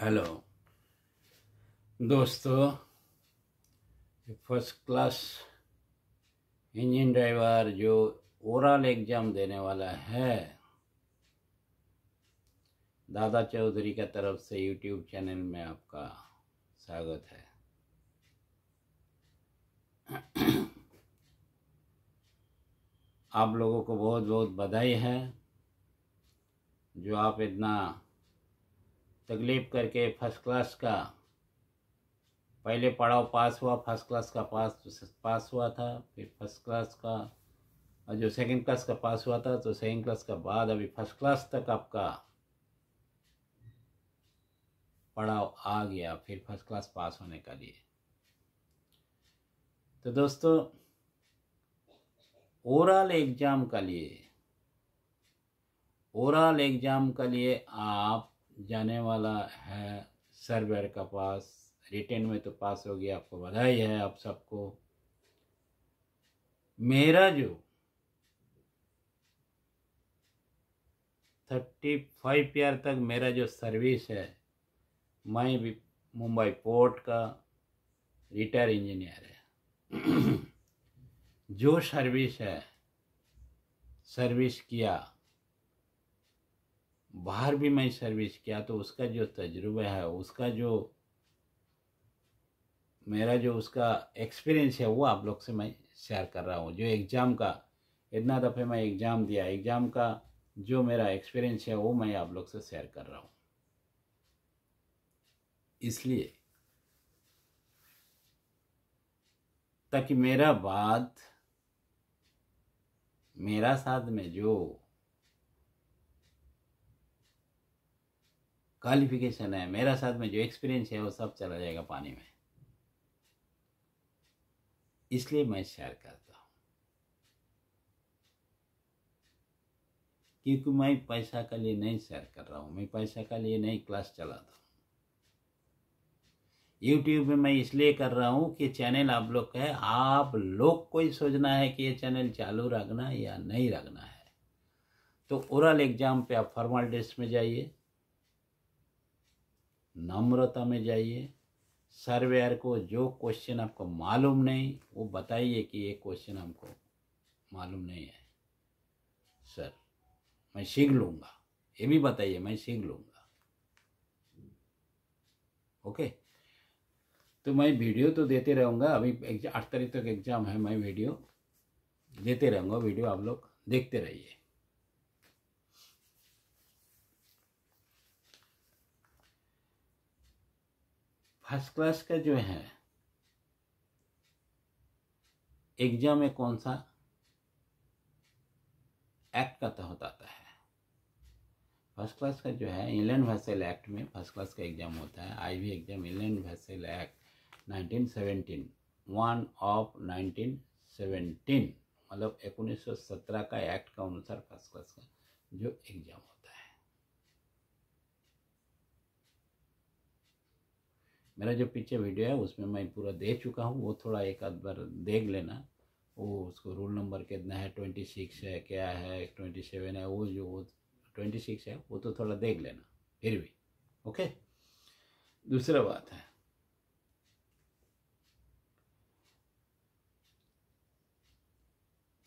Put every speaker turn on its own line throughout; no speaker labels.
Hello दोस्तों first class engine driver जो oral exam देने वाला है दादा चौधरी का तरफ से यूट्यूब चैनल में आपका स्वागत है आप लोगों को बहुत बहुत बधाई है जो आप इतना तकलीफ करके फर्स्ट क्लास का पहले पड़ाव पास हुआ फर्स्ट क्लास का पास तो पास हुआ था फिर फर्स्ट क्लास का और जो सेकंड क्लास का पास हुआ था तो सेकंड क्लास का बाद अभी फर्स्ट क्लास तक आपका पड़ाव आ गया फिर फर्स्ट क्लास पास होने का लिए तो दोस्तों ओरल एग्ज़ाम का लिए ओरल एग्ज़ाम का लिए आप जाने वाला है सर्वर का पास रिटेन में तो पास हो गया आपको बधाई है आप सबको मेरा जो थर्टी फाइव ईयर तक मेरा जो सर्विस है मैं भी मुंबई पोर्ट का रिटायर इंजीनियर है जो सर्विस है सर्विस किया बाहर भी मैं सर्विस किया तो उसका जो तजुर्बा है उसका जो मेरा जो उसका एक्सपीरियंस है वो आप लोग से मैं शेयर कर रहा हूँ जो एग्ज़ाम का इतना दफ़े मैं एग्ज़ाम दिया एग्ज़ाम का जो मेरा एक्सपीरियंस है वो मैं आप लोग से शेयर कर रहा हूँ इसलिए ताकि मेरा बात मेरा साथ में जो क्वालिफिकेशन है मेरा साथ में जो एक्सपीरियंस है वो सब चला जाएगा पानी में इसलिए मैं शेयर करता हूँ क्योंकि मैं पैसा के लिए नहीं शेयर कर रहा हूँ मैं पैसा के लिए नहीं क्लास चलाता हूँ यूट्यूब में मैं इसलिए कर रहा हूँ कि चैनल आप लोग का है आप लोग को ही सोचना है कि ये चैनल चालू रखना या नहीं रखना है तो ओरल एग्ज़ाम पे आप फॉर्मल ड्रेस में जाइए नम्रता में जाइए सर्वेयर को जो क्वेश्चन आपको मालूम नहीं वो बताइए कि ये क्वेश्चन हमको मालूम नहीं है सर मैं सीख लूँगा ये भी बताइए मैं सीख लूँगा ओके तो मैं वीडियो तो देते रहूँगा अभी आठ तारीख तक एग्ज़ाम है मैं वीडियो देते रहूँगा वीडियो आप लोग देखते रहिए फर्स्ट क्लास का जो है एग्जाम में कौन सा एक्ट का तहत आता है फर्स्ट क्लास का जो है इंग्लैंड वैसेल एक्ट में फर्स्ट क्लास का एग्ज़ाम होता है I V exam inland vessel act 1917 one of 1917 मतलब 1917 का एक्ट का अनुसार फर्स्ट क्लास का जो एग्ज़ाम होता है मेरा जो पीछे वीडियो है उसमें मैं पूरा दे चुका हूँ वो थोड़ा एक आध बार देख लेना वो उसको रूल नंबर कितना है ट्वेंटी सिक्स है क्या है ट्वेंटी सेवन है वो जो वो ट्वेंटी सिक्स है वो तो थोड़ा देख लेना फिर भी ओके दूसरा बात है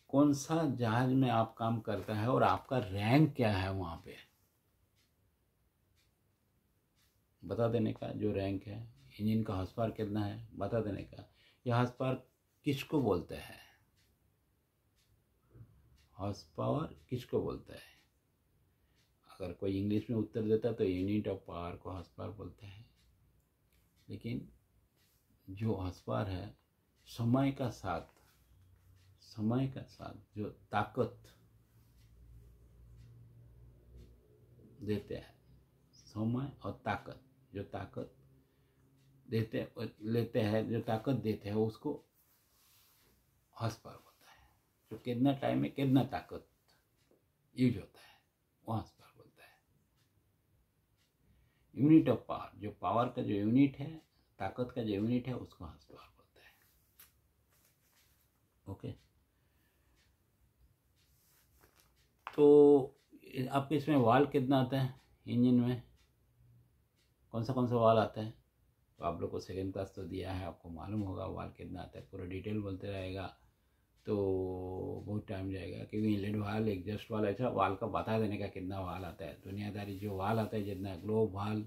कौन सा जहाज में आप काम करता है और आपका रैंक क्या है वहाँ पे बता देने का जो रैंक है इंजन का हॉर्स पावर कितना है बता देने का यह हॉर्स पावर किसको बोलते हैं हॉर्स पावर किसको बोलता है अगर कोई इंग्लिश में उत्तर देता तो यूनिट ऑफ पावर को हॉर्स पावर बोलते हैं लेकिन जो हॉर्स पावर है समय का साथ समय का साथ जो ताकत देते हैं समय और ताकत जो ताकत देते लेते हैं जो ताकत देते हैं उसको हॉस्पर बोलता है जो कितना टाइम में कितना ताकत यूज होता है वो हॉस्पर बोलता है यूनिट ऑफ पावर जो पावर का जो यूनिट है ताकत का जो यूनिट है उसको हॉस्पर बोलता है ओके तो आपके इसमें वाल कितना आता है इंजन में कौन सा कौन सा वाल आता है तो आप लोग को सेकेंड क्लास तो दिया है आपको मालूम होगा वाल कितना आता है पूरा डिटेल बोलते रहेगा तो बहुत टाइम जाएगा क्योंकि इनलेट वाल एग्जस्ट वाल ऐसा अच्छा, वाल का बता देने का कितना वाल आता है दुनियादारी जो वाल आता है जितना ग्लोब वाल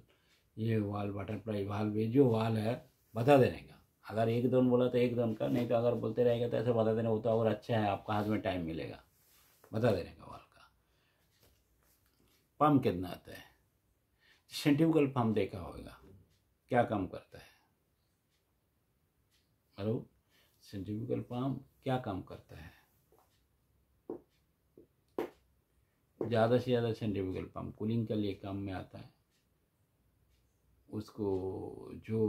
ये वाल बटरफ्लाई वाल भी जो वाल है बता देने का अगर एक दम बोला तो एक दम का नहीं तो अगर बोलते रहेगा तो ऐसा बता देने वो तो और अच्छा है आपका हाथ में टाइम मिलेगा बता देने का वाल का पम्प कितना आता है सेंटिफिकल पम्प देखा होगा क्या काम करता है हेलो सेंट्रीफ्यूगल पाम क्या काम करता है ज़्यादा से ज़्यादा सेंट्रीफ्यूगल पाम कूलिंग के लिए काम में आता है उसको जो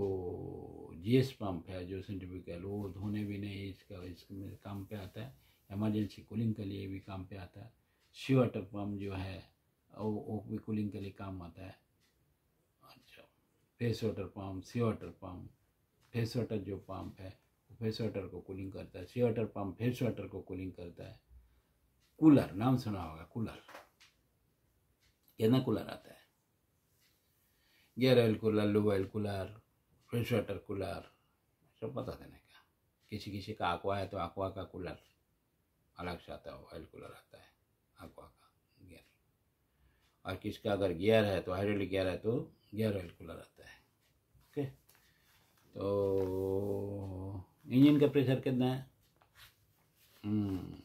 जीएस पंप है जो सेंट्रीफ्यूगल वो धोने भी नहीं इसका इसमें काम पे आता है इमरजेंसी कूलिंग के लिए भी काम पे आता है सी वाटर पम्प जो है वो वो भी कूलिंग के लिए काम आता है fresh water pump sea water pump fresh water जो पम्प है वो फेस वाटर को कूलिंग करता है sea water pump fresh water को कूलिंग करता है कूलर नाम सुना होगा कूलर कितना कूलर आता है gear oil cooler lube oil cooler fresh water cooler सब था देने का किसी किसी का आकवा है तो आकवा का कूलर अलग से आता है ऑयल कूलर आता है आकवा का और किसका अगर गियर है तो हाइड्रोलिक गियर है तो गियर ऑयल खुला रहता है ओके तो इंजन का प्रेशर कितना है हम्म।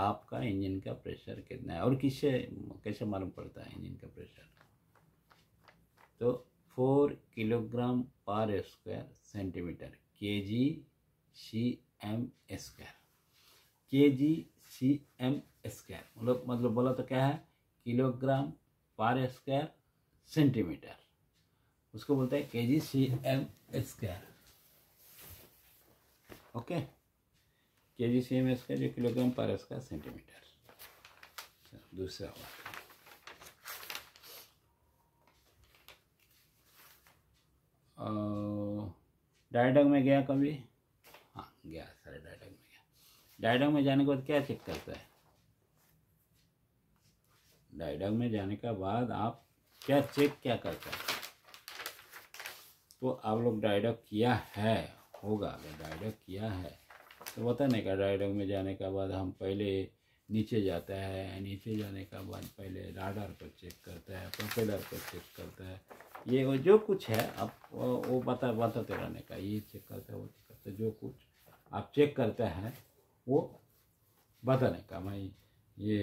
आपका इंजन का प्रेशर कितना है और किससे कैसे मालूम पड़ता है इंजन का प्रेशर तो फोर किलोग्राम पर square centimetre K G C M square के जी सी एम स्क्वायर मतलब मतलब बोला तो क्या है किलोग्राम पर स्क्वायर सेंटीमीटर उसको बोलते हैं K G C M square okay K G C M square जो किलोग्राम पर स्क्वायर सेंटीमीटर दूसरा बात डायडग में गया कभी हाँ गया सर डायडग में डायडंग में जाने के बाद क्या चेक करता है डायडंग में जाने के बाद आप क्या चेक क्या करता है तो आप लोग डायडक किया है होगा अगर डायडक किया है तो पता नहीं का डायडक में जाने के बाद हम पहले नीचे जाता है नीचे जाने के बाद पहले राडार को चेक करता है प्रोपेलर को चेक करता है ये वो जो कुछ है आप वो बता बताते तो रहने का ये चेक करता है वो चेक करता है जो कुछ आप चेक करता है वो बताने का मैं ये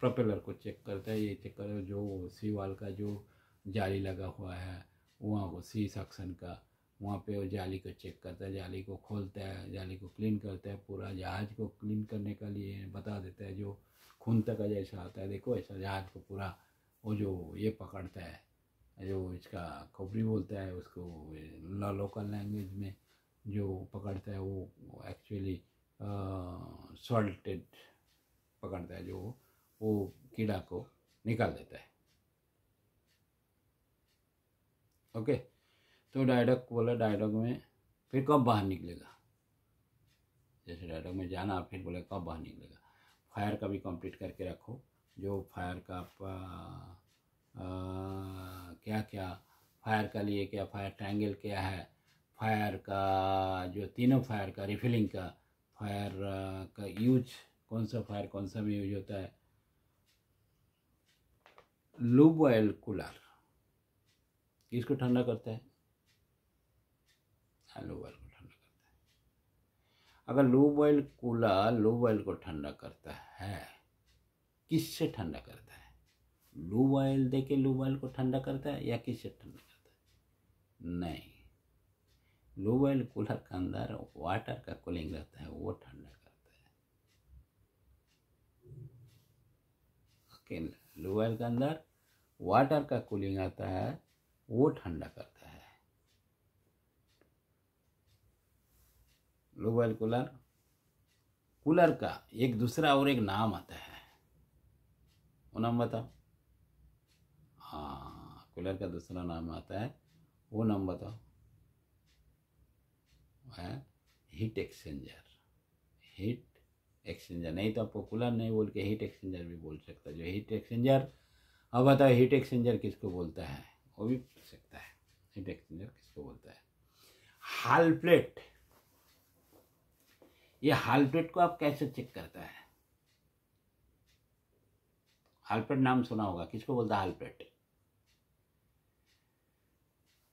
प्रोपेलर को चेक करता है ये चेक कर जो सी वाल का जो जाली लगा हुआ है वहाँ को सी सक्शन का वहाँ पे वो जाली को चेक करता है जाली को खोलता है जाली को क्लीन करता है पूरा जहाज़ को क्लीन करने के लिए बता देता है जो तक का जैसा आता है देखो ऐसा जहाज़ को पूरा वो जो ये पकड़ता है जो इसका खोपड़ी बोलता है उसको लोकल लैंग्वेज में जो पकड़ता है वो एक्चुअली सॉल्टेड पकड़ता है जो वो कीड़ा को निकाल देता है ओके तो डायडक बोला डायडक में फिर कब बाहर निकलेगा जैसे डायडक में जाना फिर बोला कब बाहर निकलेगा फायर का भी कंप्लीट करके रखो जो फायर का आ, क्या क्या फायर का लिए क्या फायर ट्रायंगल क्या है फायर का जो तीनों फायर का रिफिलिंग का फायर का यूज कौन सा फायर कौन सा में यूज होता है लूब ऑयल कूलर किसको ठंडा करता है हाँ, लूब ऑयल को ठंडा करता है अगर lube oil cooler lube oil को ठंडा करता है किससे ठंडा करता है लूब ऑयल देके लूब ऑयल को ठंडा करता है या किससे ठंडा करता है नहीं लो कूलर का अंदर वाटर का कूलिंग रहता है वो ठंडा करता है लो वाइल के अंदर वाटर का कूलिंग आता है वो ठंडा करता है लो कूलर कूलर का एक दूसरा और एक नाम आता है वो नाम बताओ हाँ कूलर का दूसरा नाम आता है वो नाम बताओ है हीट एक्सचेंजर हीट एक्सचेंजर नहीं तो आपको कूलर नहीं बोल के हीट एक्सचेंजर भी बोल सकता जो हीट एक्सचेंजर अब बताओ हीट एक्सचेंजर किसको बोलता है वो भी पूछ सकता है हीट एक्सचेंजर किसको बोलता है हाल प्लेट ये हाल प्लेट को आप कैसे चेक करता है हाल प्लेट नाम सुना होगा किसको बोलता है hull plate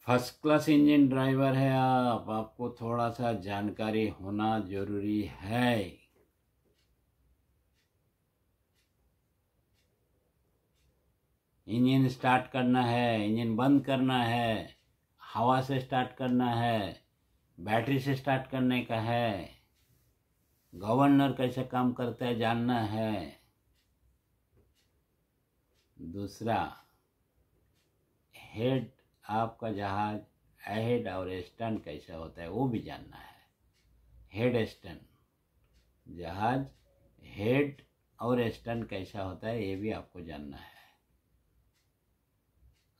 first class engine driver है आप आपको थोड़ा सा जानकारी होना जरूरी है इंजन स्टार्ट करना है इंजन बंद करना है हवा से स्टार्ट करना है बैटरी से स्टार्ट करने का है गवर्नर कैसे काम करता है जानना है दूसरा हेड आपका जहाज़ अहेड और स्टन कैसे होता है वो भी जानना है हेड स्टन जहाज हेड और एस्टन कैसा होता है ये भी आपको जानना है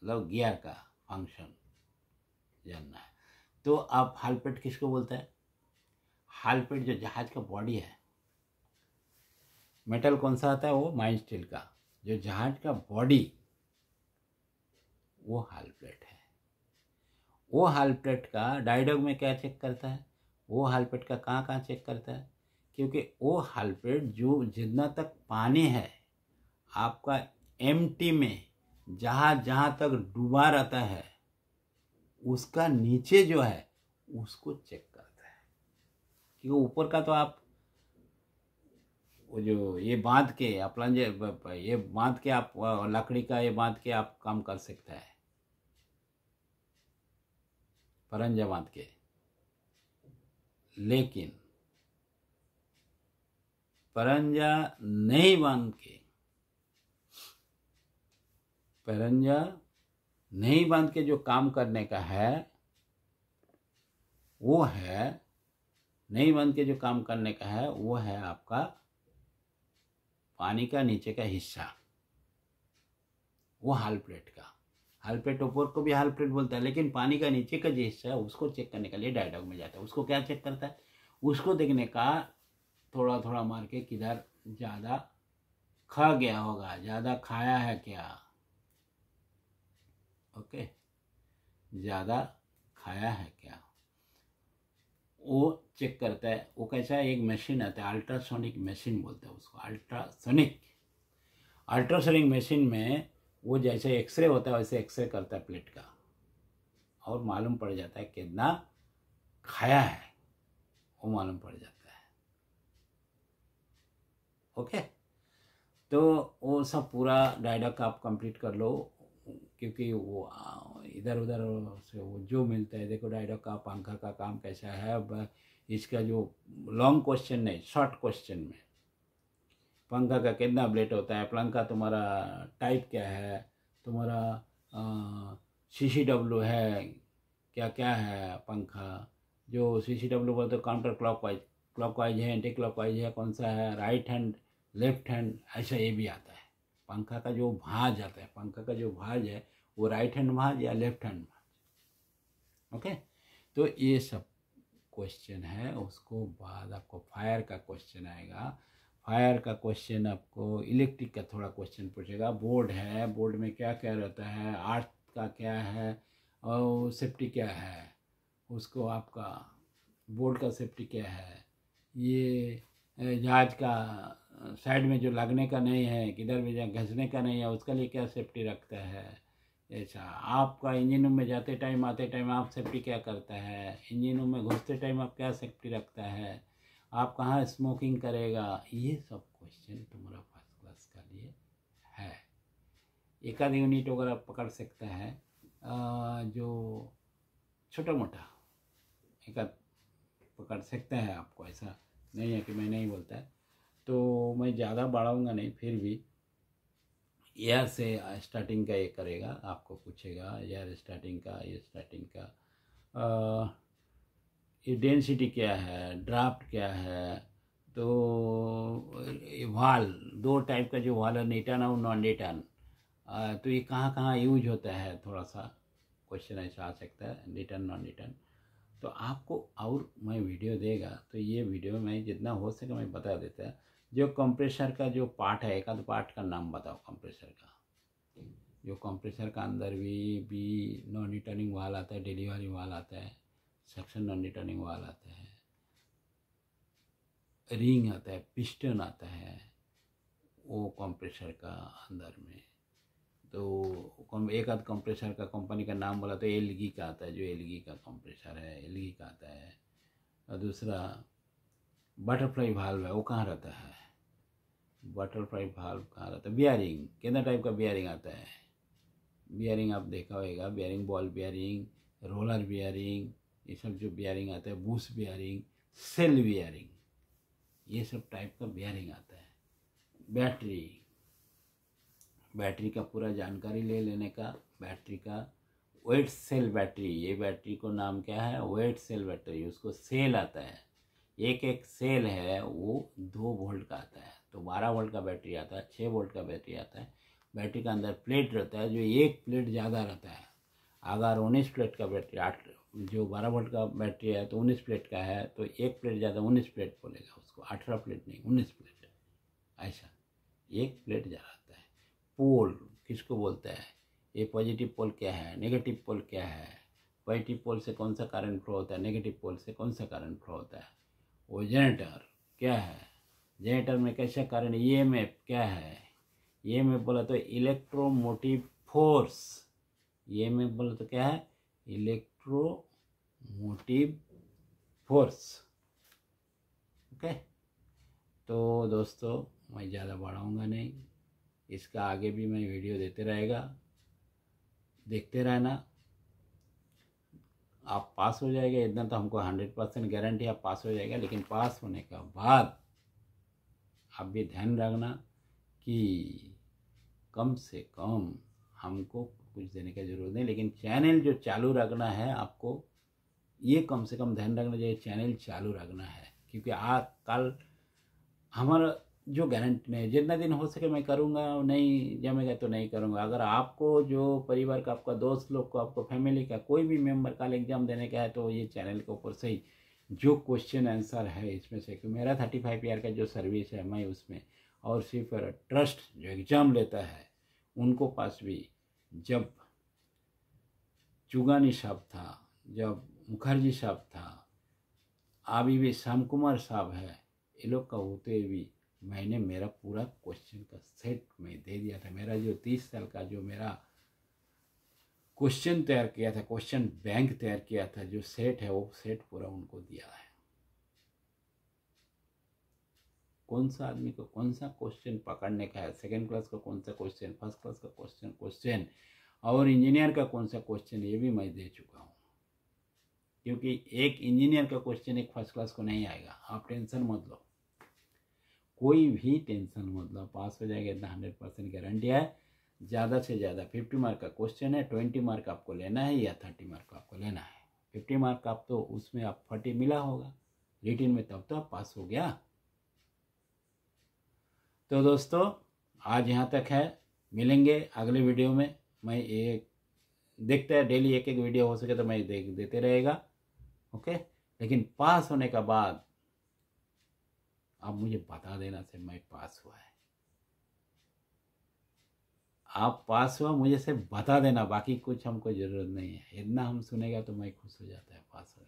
मतलब गियर का फंक्शन जानना है तो आप हालपेट किसको बोलते हैं हालपेट जो जहाज का बॉडी है मेटल कौन सा आता है वो माइंड स्टील का जो जहाज का बॉडी वो हालपेट है वो हालपेट का डायडोग में क्या चेक करता है वो हालपेट का कहाँ कहाँ चेक करता है क्योंकि वो हालपेट जो जितना तक पानी है आपका एम में जहाँ जहाँ तक डूबा रहता है उसका नीचे जो है उसको चेक करता है क्योंकि ऊपर का तो आप वो जो ये बांध के अपना ये बांध के आप लकड़ी का ये बांध के आप काम कर सकता है परम जमात के लेकिन परंजा नहीं बांध के परंजा नहीं बांध के जो काम करने का है वो है नहीं बांध के जो काम करने का है वो है आपका पानी का नीचे का हिस्सा वो हाल प्लेट का हालपेट ऊपर को भी हालपेट बोलता है लेकिन पानी का नीचे का जो हिस्सा है उसको चेक करने के लिए डायडॉग में जाता है उसको क्या चेक करता है उसको देखने का थोड़ा थोड़ा मार के किधर ज़्यादा खा गया होगा ज़्यादा खाया है क्या ओके ज़्यादा खाया है क्या वो चेक करता है वो कैसा है एक मशीन आता है अल्ट्रासोनिक मशीन बोलते हैं उसको अल्ट्रासोनिक अल्ट्रासोनिक मशीन में वो जैसे एक्सरे होता है वैसे एक्सरे करता है प्लेट का और मालूम पड़ जाता है कितना खाया है वो मालूम पड़ जाता है ओके तो वो सब पूरा डायडक आप कंप्लीट कर लो क्योंकि वो इधर उधर से वो जो मिलता है देखो डायडक का पंखा का काम कैसा है इसका जो लॉन्ग क्वेश्चन नहीं शॉर्ट क्वेश्चन में पंखा का कितना ब्लेड होता है पंखा तुम्हारा टाइप क्या है तुम्हारा सी सी डब्ल्यू है क्या क्या है पंखा जो सी सी डब्ल्यू बोलते counter clockwise clockwise है एंटी क्लॉक वाइज है कौन सा है राइट हैंड लेफ्ट हैंड ऐसा ये भी आता है पंखा का जो भाज आता है पंखा का जो भाज है वो राइट हैंड भाज या लेफ्ट हैंड भाज ओके तो ये सब क्वेश्चन है उसको बाद आपको फायर का क्वेश्चन आएगा फायर का क्वेश्चन आपको इलेक्ट्रिक का थोड़ा क्वेश्चन पूछेगा बोर्ड है बोर्ड में क्या क्या रहता है आर्थ का क्या है और सेफ्टी क्या है उसको आपका बोर्ड का सेफ्टी क्या है ये जहाज का साइड में जो लगने का नहीं है किधर भी जहाँ घसने का नहीं है उसके लिए क्या सेफ्टी रखता है ऐसा आपका इंजन रूम में जाते टाइम आते टाइम आप सेफ्टी क्या करता है इंजन रूम में घुसते टाइम आप क्या सेफ्टी रखता है आप कहाँ स्मोकिंग करेगा ये सब क्वेश्चन तुम्हारा फर्स्ट क्लास का लिए है एक आध यूनिट अगर आप पकड़ सकते हैं जो छोटा मोटा एक आध पकड़ सकते हैं आपको ऐसा नहीं है कि मैं नहीं बोलता है तो मैं ज़्यादा बढ़ाऊँगा नहीं फिर भी एयर से स्टार्टिंग का ये करेगा आपको पूछेगा एयर स्टार्टिंग का ये स्टार्टिंग का ये डेंसिटी क्या है ड्राफ्ट क्या है तो वाल दो टाइप का जो वाल है नेटन और नॉन नेटन तो ये कहाँ कहाँ यूज होता है थोड़ा सा क्वेश्चन ऐसा आ सकता है नेटन नॉन नेटन तो आपको और मैं वीडियो देगा तो ये वीडियो में जितना हो सके मैं बता देता है जो कंप्रेसर का जो पार्ट है एक पार्ट का नाम बताओ कंप्रेसर का जो कंप्रेसर का अंदर भी भी नॉन रिटर्निंग वाल आता है डिलीवरी वाल आता है सेक्शन नॉन रिटर्निंग वाल आता है रिंग आता है पिस्टन आता है वो कंप्रेसर का अंदर में तो एक आध कंप्रेसर का कंपनी का नाम बोला तो एलगी का आता है जो एलगी का कंप्रेसर है एलगी का आता है और दूसरा बटरफ्लाई भाल्व है वो कहाँ रहता है बटरफ्लाई भाल्व कहाँ रहता है बियरिंग कितना टाइप का बियरिंग आता है बियरिंग आप देखा होगा bearing ball bearing roller bearing ये सब जो बियरिंग आता है बूस बियरिंग सेल बियरिंग ये सब टाइप का बियरिंग आता है बैटरी बैटरी का पूरा जानकारी ले लेने का बैटरी का वेट सेल बैटरी ये बैटरी को नाम क्या है वेट सेल बैटरी उसको सेल आता है एक एक सेल है वो दो वोल्ट का आता है तो बारह वोल्ट का बैटरी आता है छः वोल्ट का बैटरी आता है बैटरी का अंदर प्लेट रहता है जो एक प्लेट ज़्यादा रहता है अगर उन्नीस प्लेट का बैटरी आठ जो बारह वोल्ट का बैटरी है तो उन्नीस प्लेट का है तो एक प्लेट ज़्यादा उन्नीस प्लेट बोलेगा उसको अठारह प्लेट नहीं उन्नीस प्लेट ऐसा एक प्लेट ज़्यादा आता है पोल किसको बोलता है ये पॉजिटिव पोल क्या है नेगेटिव पोल क्या है पॉजिटिव पोल से कौन सा कारण फ्लो होता है नेगेटिव पोल से कौन सा कारण फ्लो होता है वो जनरेटर क्या है जनरेटर में कैसा कारण ई एम एफ क्या है ई एम एफ बोला तो electromotive force E M F बोला तो क्या है इलेक्ट इलेक्ट्रोमोटिव फोर्स ओके तो दोस्तों मैं ज़्यादा बढ़ाऊँगा नहीं इसका आगे भी मैं वीडियो देते रहेगा देखते रहना आप पास हो जाएगा इतना तो हमको हंड्रेड परसेंट गारंटी आप पास हो जाएगा लेकिन पास होने का बाद आप भी ध्यान रखना कि कम से कम हमको कुछ देने का जरूरत नहीं लेकिन चैनल जो चालू रखना है आपको ये कम से कम ध्यान रखना चाहिए चैनल चालू रखना है क्योंकि आज कल हमारा जो गारंटी नहीं जितना दिन हो सके मैं करूँगा नहीं जमेगा तो नहीं करूँगा अगर आपको जो परिवार का आपका दोस्त लोग को आपको फैमिली का कोई भी मेम्बर का एग्ज़ाम देने का है तो ये चैनल के ऊपर सही जो क्वेश्चन आंसर है इसमें से कि मेरा थर्टी फाइव ईयर का जो सर्विस है मैं उसमें और सिर्फ ट्रस्ट जो एग्ज़ाम लेता है उनको पास भी जब चुगानी साहब था जब मुखर्जी साहब था अभी भी श्याम कुमार साहब है ये लोग का होते भी मैंने मेरा पूरा क्वेश्चन का सेट में दे दिया था मेरा जो तीस साल का जो मेरा क्वेश्चन तैयार किया था क्वेश्चन बैंक तैयार किया था जो सेट है वो सेट पूरा उनको दिया है कौन सा आदमी को कौन सा क्वेश्चन पकड़ने का है सेकेंड क्लास का कौन सा क्वेश्चन फर्स्ट क्लास का क्वेश्चन क्वेश्चन और इंजीनियर का कौन सा क्वेश्चन ये भी मैं दे चुका हूँ क्योंकि एक इंजीनियर का क्वेश्चन एक फर्स्ट क्लास को नहीं आएगा आप टेंशन मत लो कोई भी टेंशन मत लो पास हो जाएगा इतना हंड्रेड परसेंट गारंटी है ज़्यादा से ज़्यादा फिफ्टी मार्क का क्वेश्चन है ट्वेंटी मार्क आपको लेना है या थर्टी मार्क आपको लेना है फिफ्टी मार्क आप तो उसमें आप फर्टी मिला होगा रिटिन में तब तो आप पास हो गया तो दोस्तों आज यहाँ तक है मिलेंगे अगले वीडियो में मैं एक देखते हैं डेली एक एक वीडियो हो सके तो मैं देख देते रहेगा ओके लेकिन पास होने का बाद आप मुझे बता देना सर मैं पास हुआ है आप पास हुआ मुझे सिर्फ बता देना बाकी कुछ हमको ज़रूरत नहीं है इतना हम सुनेगा तो मैं खुश हो जाता है पास हो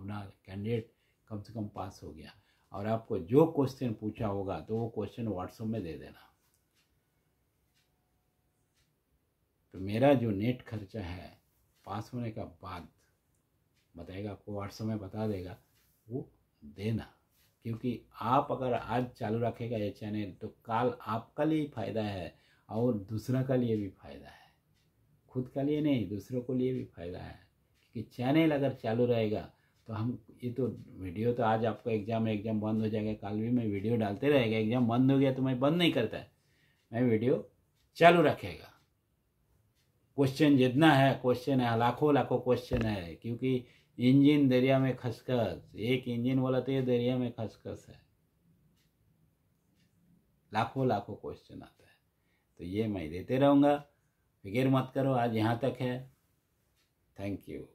अपना कैंडिडेट कम से कम पास हो गया और आपको जो क्वेश्चन पूछा होगा तो वो क्वेश्चन व्हाट्सएप में दे देना तो मेरा जो नेट खर्चा है पास होने का बाद बताएगा आपको व्हाट्सएप में बता देगा वो देना क्योंकि आप अगर आज चालू रखेगा ये चैनल तो कल आपका लिए फ़ायदा है और दूसरा का लिए भी फ़ायदा है खुद का लिए नहीं दूसरों को लिए भी फ़ायदा है क्योंकि चैनल अगर चालू रहेगा तो हम ये तो वीडियो तो आज आपको एग्ज़ाम एग्ज़ाम बंद हो जाएगा कल भी मैं वीडियो डालते रहेगा एग्ज़ाम बंद हो गया तो मैं बंद नहीं करता है मैं वीडियो चालू रखेगा क्वेश्चन जितना है क्वेश्चन है लाखों लाखों क्वेश्चन है क्योंकि इंजन दरिया में खसखस एक इंजन बोला तो ये दरिया में खसखस है लाखों लाखों क्वेश्चन आता है तो ये मैं देते रहूँगा फिक्र मत करो आज यहाँ तक है थैंक यू